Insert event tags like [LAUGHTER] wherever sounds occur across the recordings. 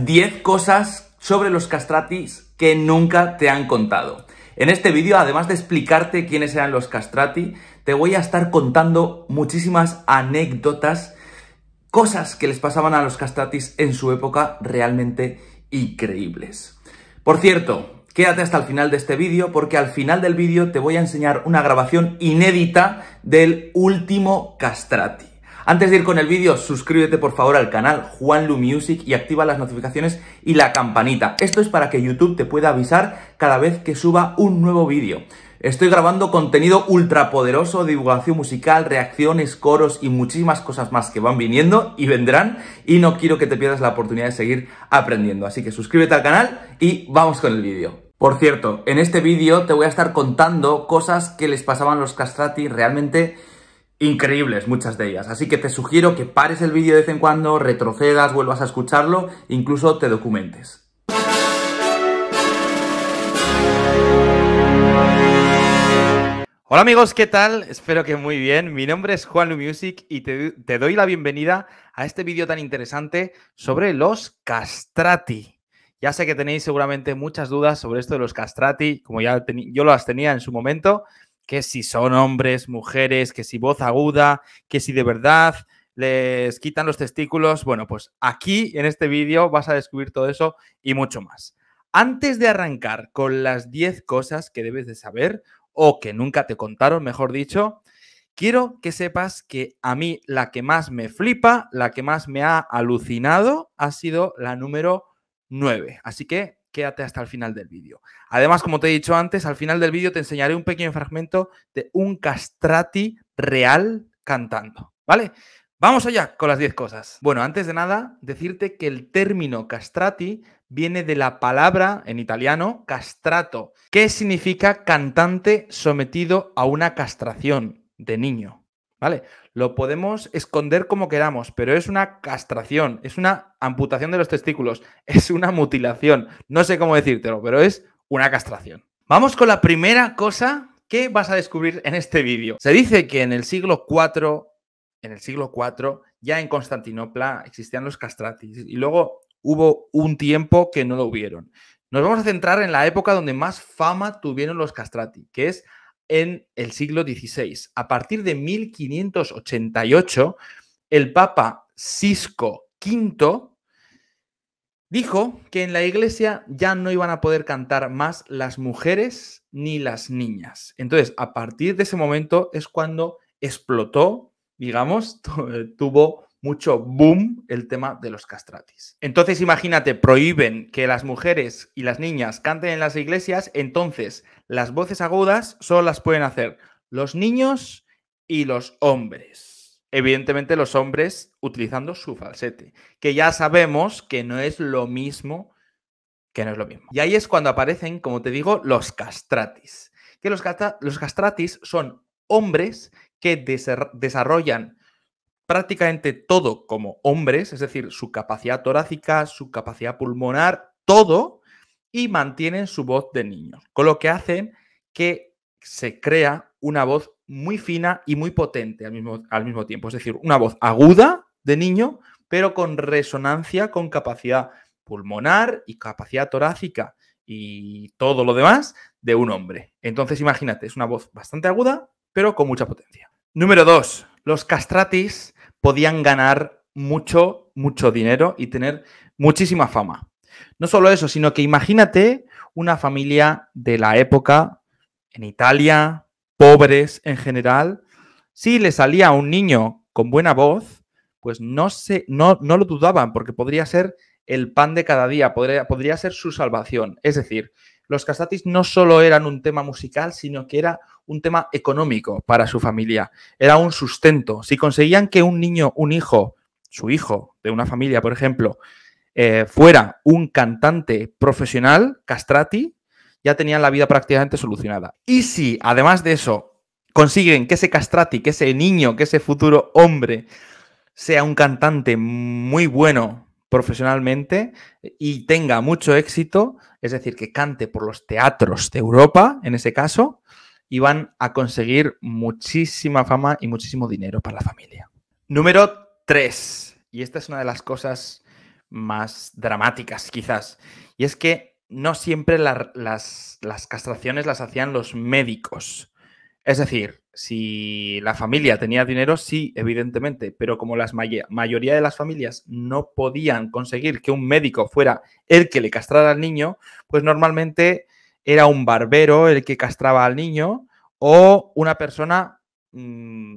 10 cosas sobre los castratis que nunca te han contado. En este vídeo, además de explicarte quiénes eran los castrati, te voy a estar contando muchísimas anécdotas, cosas que les pasaban a los castratis en su época realmente increíbles. Por cierto, quédate hasta el final de este vídeo porque al final del vídeo te voy a enseñar una grabación inédita del último castrati. Antes de ir con el vídeo, suscríbete por favor al canal Juanlu Music y activa las notificaciones y la campanita. Esto es para que YouTube te pueda avisar cada vez que suba un nuevo vídeo. Estoy grabando contenido ultra poderoso, divulgación musical, reacciones, coros y muchísimas cosas más que van viniendo y vendrán y no quiero que te pierdas la oportunidad de seguir aprendiendo. Así que suscríbete al canal y vamos con el vídeo. Por cierto, en este vídeo te voy a estar contando cosas que les pasaban los castrati realmente increíbles muchas de ellas. Así que te sugiero que pares el vídeo de vez en cuando, retrocedas, vuelvas a escucharlo, incluso te documentes. Hola amigos, ¿qué tal? Espero que muy bien. Mi nombre es Juan Music y te, te doy la bienvenida a este vídeo tan interesante sobre los castrati. Ya sé que tenéis seguramente muchas dudas sobre esto de los castrati, como ya yo las tenía en su momento, que si son hombres, mujeres, que si voz aguda, que si de verdad les quitan los testículos. Bueno, pues aquí en este vídeo vas a descubrir todo eso y mucho más. Antes de arrancar con las 10 cosas que debes de saber o que nunca te contaron, mejor dicho, quiero que sepas que a mí la que más me flipa, la que más me ha alucinado, ha sido la número 9. Así que quédate hasta el final del vídeo. Además, como te he dicho antes, al final del vídeo te enseñaré un pequeño fragmento de un castrati real cantando, ¿vale? Vamos allá con las 10 cosas. Bueno, antes de nada, decirte que el término castrati viene de la palabra en italiano castrato, que significa cantante sometido a una castración de niño, ¿vale? Lo podemos esconder como queramos, pero es una castración, es una amputación de los testículos, [LAUGHS] es una mutilación. No sé cómo decírtelo, pero es una castración. Vamos con la primera cosa que vas a descubrir en este vídeo. Se dice que en el siglo IV, en el siglo IV, ya en Constantinopla existían los castratis y luego hubo un tiempo que no lo hubieron. Nos vamos a centrar en la época donde más fama tuvieron los castrati, que es en el siglo XVI. A partir de 1588, el Papa Cisco V dijo que en la iglesia ya no iban a poder cantar más las mujeres ni las niñas. Entonces, a partir de ese momento es cuando explotó, digamos, [LAUGHS] eh, tuvo mucho boom el tema de los castratis. Entonces imagínate, prohíben que las mujeres y las niñas canten en las iglesias, entonces las voces agudas solo las pueden hacer los niños y los hombres. Evidentemente los hombres utilizando su falsete, que ya sabemos que no es lo mismo que no es lo mismo. Y ahí es cuando aparecen, como te digo, los castratis, que los, los castratis son hombres que desarrollan prácticamente todo como hombres, es decir, su capacidad torácica, su capacidad pulmonar, todo, y mantienen su voz de niño. con lo que hacen que se crea una voz muy fina y muy potente al mismo, al mismo tiempo, es decir, una voz aguda de niño, pero con resonancia, con capacidad pulmonar y capacidad torácica y todo lo demás de un hombre. Entonces, imagínate, es una voz bastante aguda, pero con mucha potencia. Número dos, Los castratis podían ganar mucho, mucho dinero y tener muchísima fama. No solo eso, sino que imagínate una familia de la época en Italia, pobres en general, si le salía a un niño con buena voz, pues no, se, no, no lo dudaban porque podría ser el pan de cada día, podría, podría ser su salvación. Es decir, los castratis no solo eran un tema musical, sino que era un tema económico para su familia, era un sustento. Si conseguían que un niño, un hijo, su hijo de una familia, por ejemplo, eh, fuera un cantante profesional, castrati, ya tenían la vida prácticamente solucionada. Y si, además de eso, consiguen que ese castrati, que ese niño, que ese futuro hombre, sea un cantante muy bueno, profesionalmente y tenga mucho éxito, es decir, que cante por los teatros de Europa, en ese caso, y van a conseguir muchísima fama y muchísimo dinero para la familia. Número 3, y esta es una de las cosas más dramáticas quizás, y es que no siempre las, las castraciones las hacían los médicos. Es decir, si la familia tenía dinero, sí, evidentemente, pero como la mayoría de las familias no podían conseguir que un médico fuera el que le castrara al niño, pues normalmente era un barbero el que castraba al niño o una persona mm,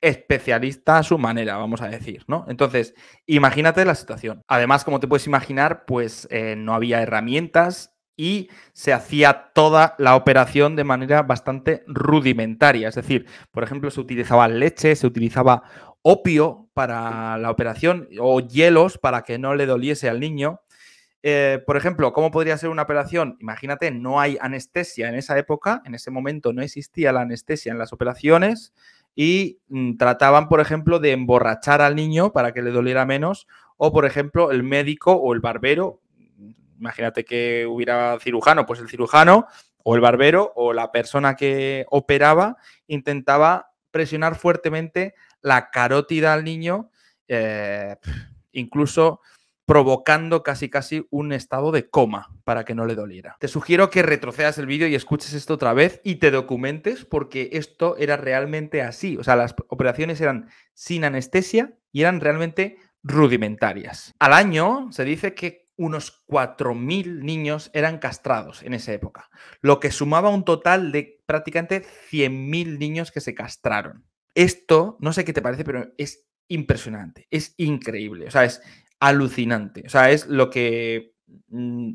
especialista a su manera, vamos a decir, ¿no? Entonces, imagínate la situación. Además, como te puedes imaginar, pues eh, no había herramientas y se hacía toda la operación de manera bastante rudimentaria. Es decir, por ejemplo, se utilizaba leche, se utilizaba opio para la operación o hielos para que no le doliese al niño. Eh, por ejemplo, ¿cómo podría ser una operación? Imagínate, no hay anestesia en esa época, en ese momento no existía la anestesia en las operaciones y mm, trataban, por ejemplo, de emborrachar al niño para que le doliera menos o, por ejemplo, el médico o el barbero imagínate que hubiera cirujano, pues el cirujano o el barbero o la persona que operaba intentaba presionar fuertemente la carótida al niño, eh, incluso provocando casi casi un estado de coma para que no le doliera. Te sugiero que retrocedas el vídeo y escuches esto otra vez y te documentes porque esto era realmente así. O sea, las operaciones eran sin anestesia y eran realmente rudimentarias. Al año se dice que unos 4.000 niños eran castrados en esa época, lo que sumaba un total de prácticamente 100.000 niños que se castraron. Esto, no sé qué te parece, pero es impresionante, es increíble, o sea, es alucinante, o sea, es lo que mm,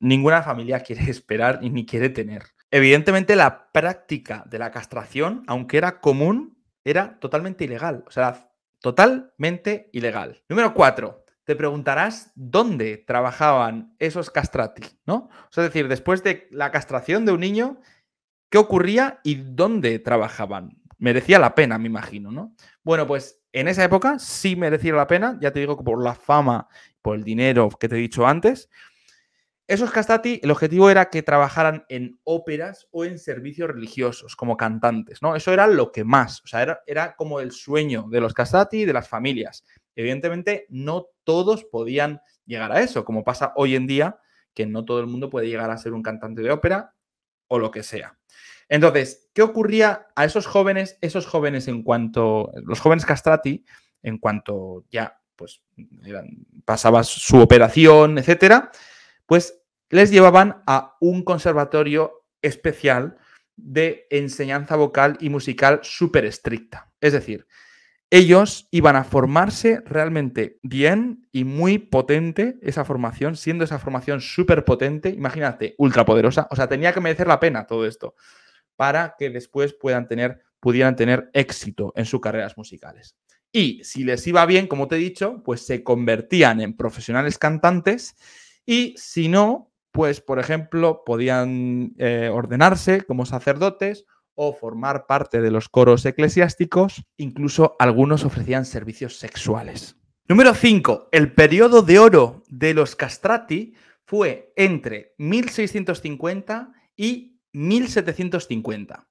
ninguna familia [LAUGHS] quiere esperar y ni quiere tener. Evidentemente la práctica de la castración, aunque era común, era totalmente ilegal, o sea, totalmente ilegal. Número 4 te preguntarás dónde trabajaban esos castrati, ¿no? O sea, es decir, después de la castración de un niño, ¿qué ocurría y dónde trabajaban? Merecía la pena, me imagino, ¿no? Bueno, pues en esa época sí merecía la pena, ya te digo que por la fama, por el dinero que te he dicho antes. Esos castrati, el objetivo era que trabajaran en óperas o en servicios religiosos, como cantantes, ¿no? Eso era lo que más, o sea, era, era como el sueño de los castrati y de las familias Evidentemente, no todos podían llegar a eso, como pasa hoy en día, que no todo el mundo puede llegar a ser un cantante de ópera o lo que sea. Entonces, ¿qué ocurría a esos jóvenes, esos jóvenes en cuanto, los jóvenes castrati, en cuanto ya, pues, pasaba su operación, etcétera, pues les llevaban a un conservatorio especial de enseñanza vocal y musical súper estricta. Es decir, ellos iban a formarse realmente bien y muy potente esa formación, siendo esa formación súper potente, imagínate, ultrapoderosa. O sea, tenía que merecer la pena todo esto para que después puedan tener, pudieran tener éxito en sus carreras musicales. Y si les iba bien, como te he dicho, pues se convertían en profesionales cantantes y si no, pues por ejemplo, podían eh, ordenarse como sacerdotes o formar parte de los coros eclesiásticos, incluso algunos ofrecían servicios sexuales. Número 5. El periodo de oro de los castrati fue entre 1650 y 1750.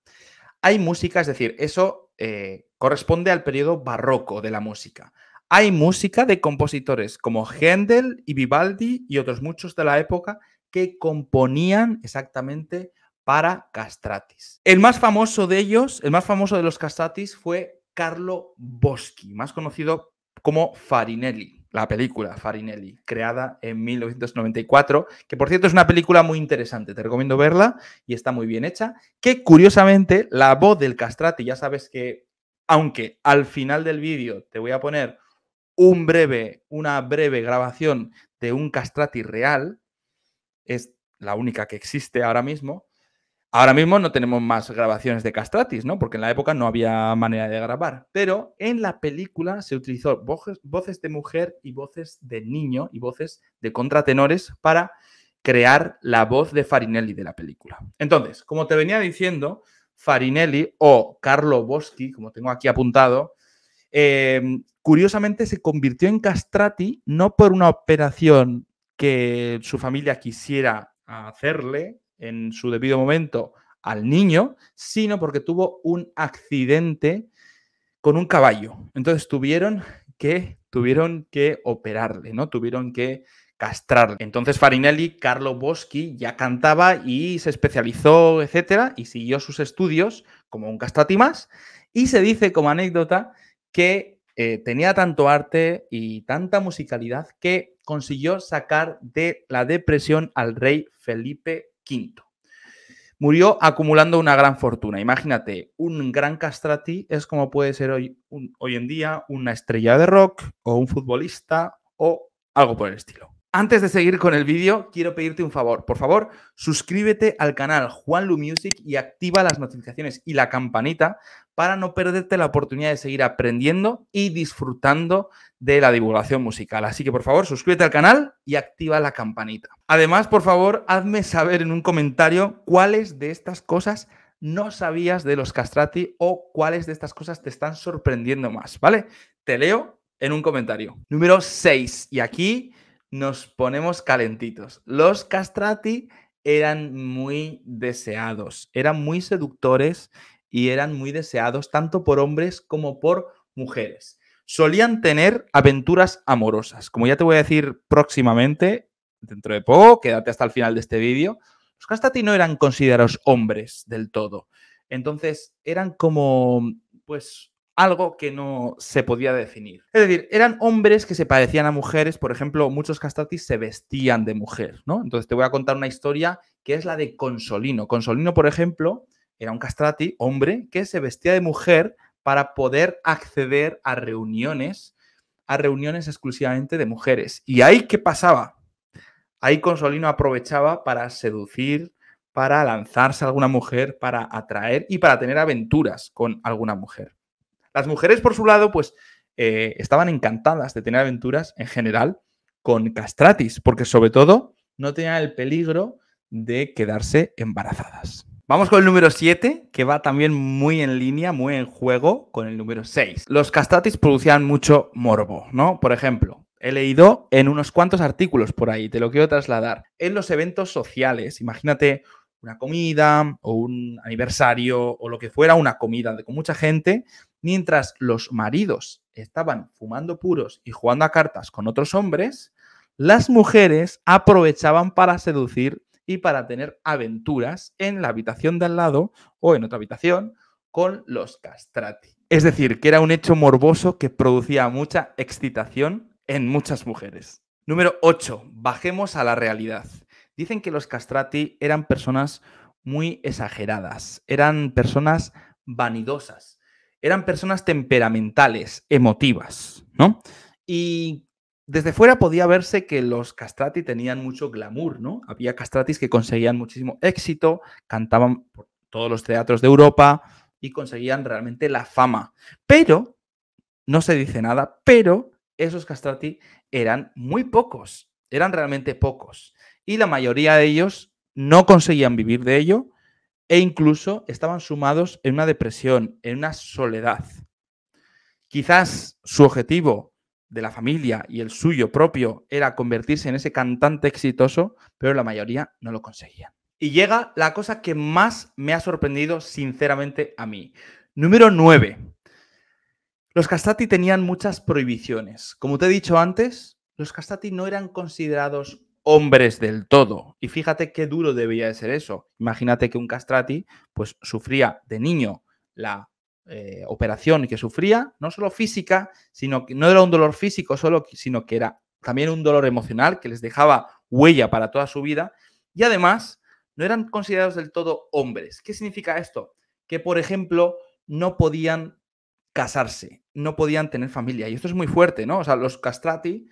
Hay música, es decir, eso eh, corresponde al periodo barroco de la música. Hay música de compositores como Händel y Vivaldi y otros muchos de la época que componían exactamente para castratis. El más famoso de ellos, el más famoso de los castratis fue Carlo Boschi, más conocido como Farinelli, la película Farinelli, creada en 1994, que por cierto es una película muy interesante, te recomiendo verla y está muy bien hecha, que curiosamente la voz del castrati, ya sabes que aunque al final del vídeo te voy a poner un breve, una breve grabación de un castrati real, es la única que existe ahora mismo, Ahora mismo no tenemos más grabaciones de castratis, ¿no? Porque en la época no había manera de grabar. Pero en la película se utilizó voces, de mujer y voces de niño y voces de contratenores para crear la voz de Farinelli de la película. Entonces, como te venía diciendo, Farinelli o Carlo Boschi, como tengo aquí apuntado, eh, curiosamente se convirtió en castrati no por una operación que su familia quisiera hacerle, en su debido momento al niño, sino porque tuvo un accidente con un caballo. Entonces tuvieron que, tuvieron que operarle, ¿no? Tuvieron que castrarle. Entonces Farinelli, Carlo Boschi ya cantaba y se especializó, etcétera, y siguió sus estudios como un castrati más. Y se dice como anécdota que eh, tenía tanto arte y tanta musicalidad que consiguió sacar de la depresión al rey Felipe Quinto. Murió acumulando una gran fortuna. Imagínate, un gran castrati es como puede ser hoy, hoy en día una estrella de rock o un futbolista o algo por el estilo. Antes de seguir con el vídeo, quiero pedirte un favor. Por favor, suscríbete al canal Juanlu Music y activa las notificaciones y la campanita para no perderte la oportunidad de seguir aprendiendo y disfrutando de la divulgación musical. Así que por favor, suscríbete al canal y activa la campanita. Además, por favor, hazme saber en un comentario cuáles de estas cosas no sabías de los castrati o cuáles de estas cosas te están sorprendiendo más, ¿vale? Te leo en un comentario. Número 6. Y aquí nos ponemos calentitos. Los castrati eran muy deseados, eran muy seductores y eran muy deseados tanto por hombres como por mujeres. Solían tener aventuras amorosas. Como ya te voy a decir próximamente, dentro de poco, quédate hasta el final de este vídeo, los Castati no eran considerados hombres del todo. Entonces eran como, pues, algo que no se podía definir. Es decir, eran hombres que se parecían a mujeres, por ejemplo, muchos castatis se vestían de mujer, ¿no? Entonces te voy a contar una historia que es la de Consolino. Consolino, por ejemplo, era un castrati, hombre, que se vestía de mujer para poder acceder a reuniones, a reuniones exclusivamente de mujeres. ¿Y ahí qué pasaba? Ahí Consolino aprovechaba para seducir, para lanzarse a alguna mujer, para atraer y para tener aventuras con alguna mujer. Las mujeres, por su lado, pues eh, estaban encantadas de tener aventuras en general con castratis, porque sobre todo no tenían el peligro de quedarse embarazadas. Vamos con el número 7, que va también muy en línea, muy en juego con el número 6. Los castatis producían mucho morbo, ¿no? Por ejemplo, he leído en unos cuantos artículos por ahí, te lo quiero trasladar. En los eventos sociales, imagínate una comida o un aniversario o lo que fuera, una comida con mucha gente, mientras los maridos estaban fumando puros y jugando a cartas con otros hombres, las mujeres aprovechaban para seducir y para tener aventuras en la habitación de al lado o en otra habitación con los castrati. Es decir, que era un hecho morboso que producía mucha excitación en muchas mujeres. Número 8. Bajemos a la realidad. Dicen que los castrati eran personas muy exageradas, eran personas vanidosas, eran personas temperamentales, emotivas, ¿no? Y desde fuera podía verse que los castrati tenían mucho glamour, ¿no? Había castratis que conseguían muchísimo éxito, cantaban por todos los teatros de Europa y conseguían realmente la fama. Pero, no se dice nada, pero esos castrati eran muy pocos, eran realmente pocos. Y la mayoría de ellos no conseguían vivir de ello e incluso estaban sumados en una depresión, en una soledad. Quizás su objetivo de la familia y el suyo propio era convertirse en ese cantante exitoso, pero la mayoría no lo conseguían. Y llega la cosa que más me ha sorprendido sinceramente a mí. Número 9. Los castrati tenían muchas prohibiciones. Como te he dicho antes, los castrati no eran considerados hombres del todo. Y fíjate qué duro debía de ser eso. Imagínate que un castrati pues sufría de niño la operación eh, operación que sufría, no solo física, sino que no era un dolor físico solo, sino que era también un dolor emocional que les dejaba huella para toda su vida y además no eran considerados del todo hombres. ¿Qué significa esto? Que, por ejemplo, no podían casarse, no podían tener familia. Y esto es muy fuerte, ¿no? O sea, los castrati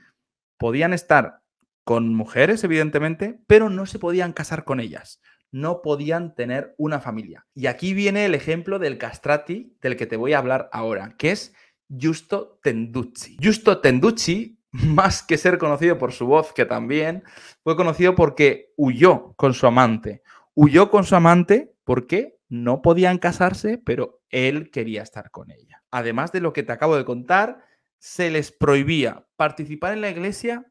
podían estar con mujeres, evidentemente, pero no se podían casar con ellas no podían tener una familia. Y aquí viene el ejemplo del castrati del que te voy a hablar ahora, que es Justo Tenducci. Justo Tenducci, [LAUGHS] más que ser conocido por su voz, que también fue conocido porque huyó con su amante. Huyó con su amante porque no podían casarse, pero él quería estar con ella. Además de lo que te acabo de contar, se les prohibía participar en la iglesia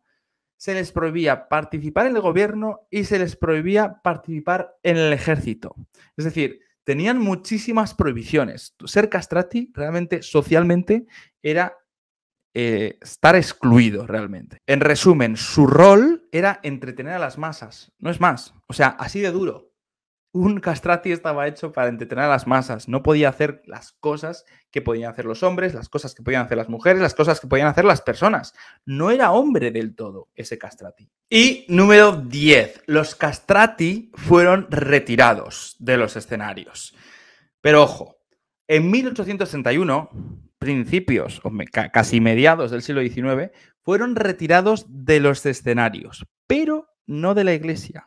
se les prohibía participar en el gobierno y se les prohibía participar en el ejército. Es decir, tenían muchísimas prohibiciones. Ser castrati realmente socialmente era eh, estar excluido realmente. En resumen, su rol era entretener a las masas, no es más. O sea, así de duro un castrati estaba hecho para entretener a las masas. No podía hacer las cosas que podían hacer los hombres, las cosas que podían hacer las mujeres, las cosas que podían hacer las personas. No era hombre del todo ese castrati. Y número 10. Los castrati fueron retirados de los escenarios. Pero ojo, en 1861, principios o casi mediados del siglo XIX, fueron retirados de los escenarios, pero no de la iglesia.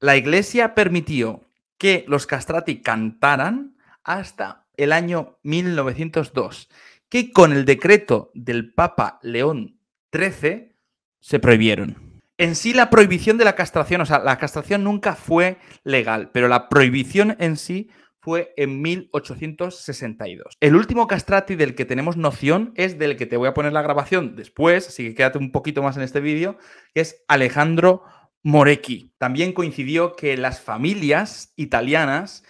La iglesia permitió que los castrati cantaran hasta el año 1902, que con el decreto del Papa León XIII se prohibieron. En sí la prohibición de la castración, o sea, la castración nunca fue legal, pero la prohibición en sí fue en 1862. El último castrati del que tenemos noción es del que te voy a poner la grabación después, así que quédate un poquito más en este vídeo, que es Alejandro Moretti También coincidió que las familias italianas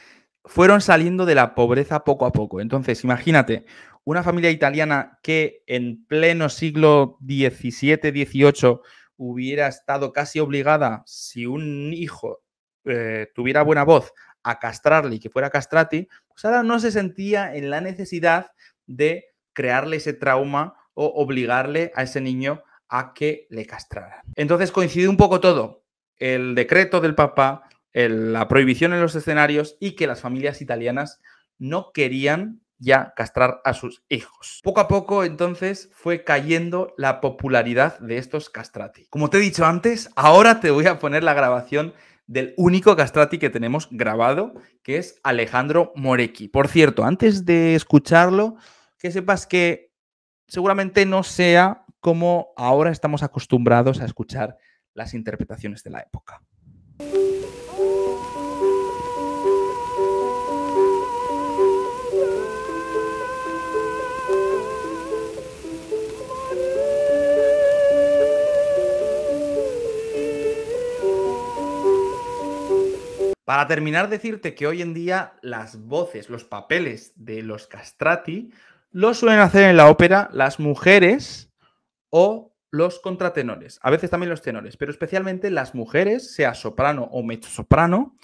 fueron saliendo de la pobreza poco a poco. Entonces, imagínate, una familia italiana que en pleno siglo XVII-XVIII hubiera estado casi obligada, si un hijo eh, tuviera buena voz, a castrarle y que fuera castrati, pues ahora no se sentía en la necesidad de crearle ese trauma o obligarle a ese niño a que le castrara. Entonces coincide un poco todo el decreto del papá, la prohibición en los escenarios y que las familias italianas no querían ya castrar a sus hijos. Poco a poco entonces fue cayendo la popularidad de estos castrati. Como te he dicho antes, ahora te voy a poner la grabación del único castrati que tenemos grabado, que es Alejandro Morecchi. Por cierto, antes de escucharlo, que sepas que seguramente no sea como ahora estamos acostumbrados a escuchar las interpretaciones de la época. Para terminar, decirte que hoy en día las voces, los papeles de los castrati, lo suelen hacer en la ópera las mujeres o los contratenores, a veces también los tenores, pero especialmente las mujeres, sea soprano o mezzosoprano,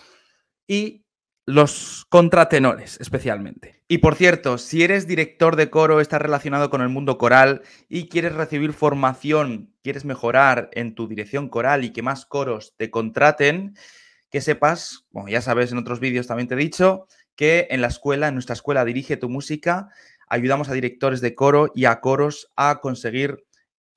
y los contratenores especialmente. Y por cierto, si eres director de coro, estás relacionado con el mundo coral y quieres recibir formación, quieres mejorar en tu dirección coral y que más coros te contraten, que sepas, como ya sabes en otros vídeos también te he dicho, que en la escuela, en nuestra escuela Dirige tu música, ayudamos a directores de coro y a coros a conseguir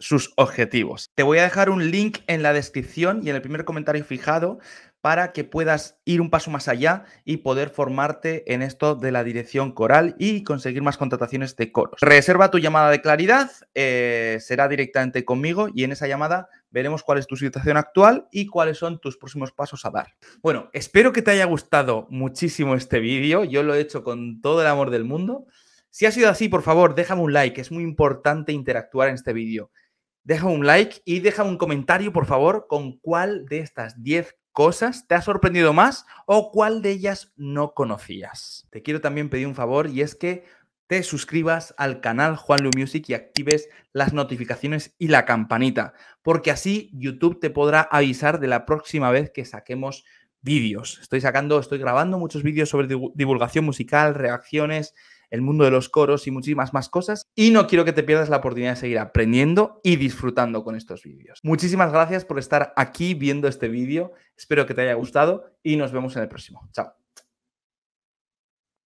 sus objetivos. Te voy a dejar un link en la descripción y en el primer comentario fijado para que puedas ir un paso más allá y poder formarte en esto de la dirección coral y conseguir más contrataciones de coros. Reserva tu llamada de claridad, eh, será directamente conmigo y en esa llamada veremos cuál es tu situación actual y cuáles son tus próximos pasos a dar. Bueno, espero que te haya gustado muchísimo este vídeo, yo lo he hecho con todo el amor del mundo. Si ha sido así, por favor, déjame un like, es muy importante interactuar en este vídeo. Deja un like y deja un comentario, por favor, con cuál de estas 10 cosas te ha sorprendido más o cuál de ellas no conocías. Te quiero también pedir un favor y es que te suscribas al canal Juanlu Music y actives las notificaciones y la campanita, porque así YouTube te podrá avisar de la próxima vez que saquemos vídeos. Estoy sacando, estoy grabando muchos vídeos sobre divulgación musical, reacciones, el mundo de los coros y muchísimas más cosas. Y no quiero que te pierdas la oportunidad de seguir aprendiendo y disfrutando con estos vídeos. Muchísimas gracias por estar aquí viendo este vídeo. Espero que te haya gustado y nos vemos en el próximo. Chao.